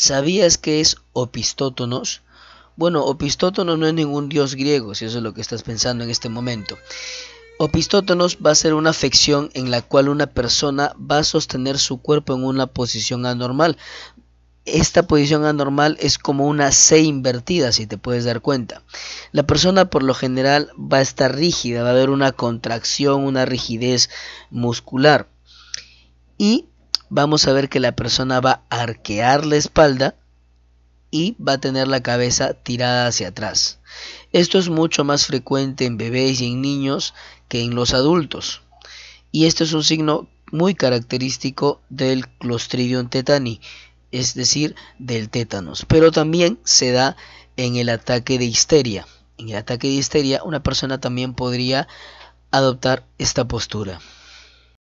¿Sabías que es Opistótonos? Bueno, Opistótonos no es ningún dios griego, si eso es lo que estás pensando en este momento. Opistótonos va a ser una afección en la cual una persona va a sostener su cuerpo en una posición anormal. Esta posición anormal es como una C invertida, si te puedes dar cuenta. La persona por lo general va a estar rígida, va a haber una contracción, una rigidez muscular. Y vamos a ver que la persona va a arquear la espalda y va a tener la cabeza tirada hacia atrás. Esto es mucho más frecuente en bebés y en niños que en los adultos. Y esto es un signo muy característico del Clostridium tetani, es decir, del tétanos. Pero también se da en el ataque de histeria. En el ataque de histeria una persona también podría adoptar esta postura.